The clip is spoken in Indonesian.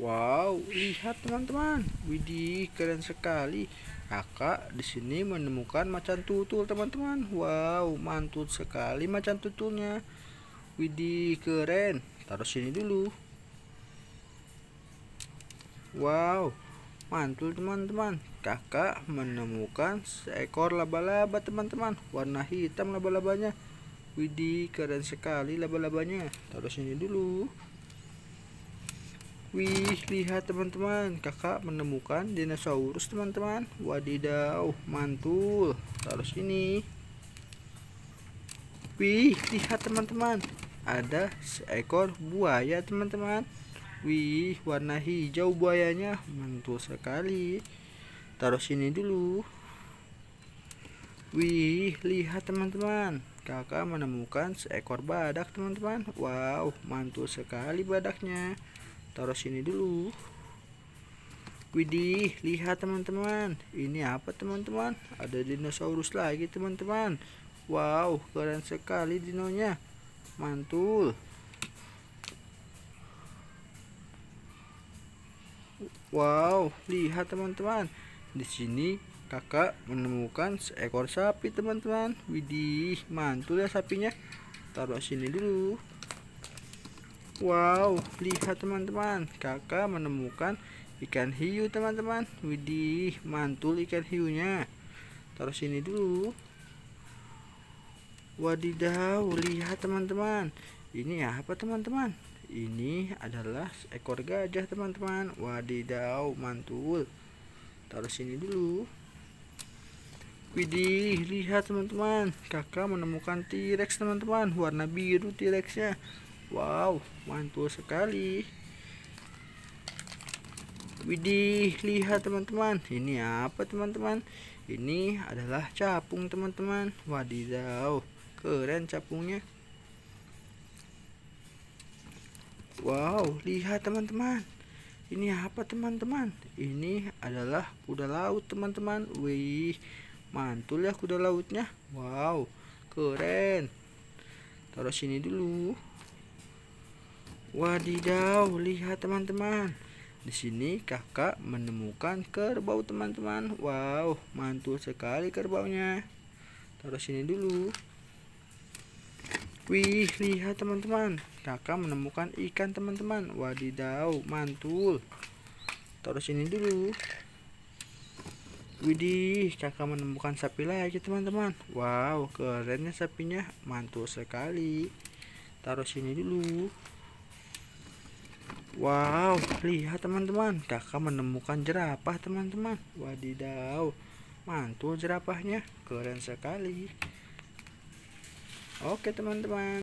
Wow, lihat teman-teman. Widih, keren sekali. Kakak di sini menemukan macan tutul, teman-teman. Wow, mantul sekali macan tutulnya. Widih, keren. Taruh sini dulu. Wow, mantul teman-teman. Kakak menemukan seekor laba-laba, teman-teman. Warna hitam laba-labanya. Widih, keren sekali laba-labanya. Taruh sini dulu. Wih, lihat teman-teman, kakak menemukan dinosaurus teman-teman. Wadidaw, mantul. Taruh sini. Wih, lihat teman-teman, ada seekor buaya teman-teman. Wih, warna hijau buayanya mantul sekali. Taruh sini dulu. Wih, lihat teman-teman, kakak menemukan seekor badak teman-teman. Wow, mantul sekali badaknya taruh sini dulu Widih, lihat teman-teman. Ini apa teman-teman? Ada dinosaurus lagi teman-teman. Wow, keren sekali dinonya. Mantul. Wow, lihat teman-teman. Di sini kakak menemukan seekor sapi teman-teman. Widih, mantul ya sapinya. Taruh sini dulu. Wow, lihat teman-teman, kakak menemukan ikan hiu teman-teman. Widih, mantul ikan hiunya. Taruh sini dulu. Wadidaw, lihat teman-teman. Ini apa teman-teman? Ini adalah ekor gajah teman-teman. Wadidaw, mantul. Taruh sini dulu. Widih, lihat teman-teman. Kakak menemukan T-Rex teman-teman. Warna biru T-Rexnya wow mantul sekali Widih lihat teman-teman ini apa teman-teman ini adalah capung teman-teman wadidaw keren capungnya wow lihat teman-teman ini apa teman-teman ini adalah kuda laut teman-teman wih mantul ya kuda lautnya wow keren taruh sini dulu Wadidaw, lihat teman-teman. Di sini kakak menemukan kerbau teman-teman. Wow, mantul sekali kerbaunya. Taruh sini dulu. Wih, lihat teman-teman. Kakak menemukan ikan teman-teman. Wadidaw, mantul. Taruh sini dulu. Widih, kakak menemukan sapi lagi teman-teman. Wow, kerennya sapinya. Mantul sekali. Taruh sini dulu. Wow, lihat teman-teman, kakak menemukan jerapah teman-teman. Wadidaw, mantul jerapahnya, keren sekali. Oke teman-teman.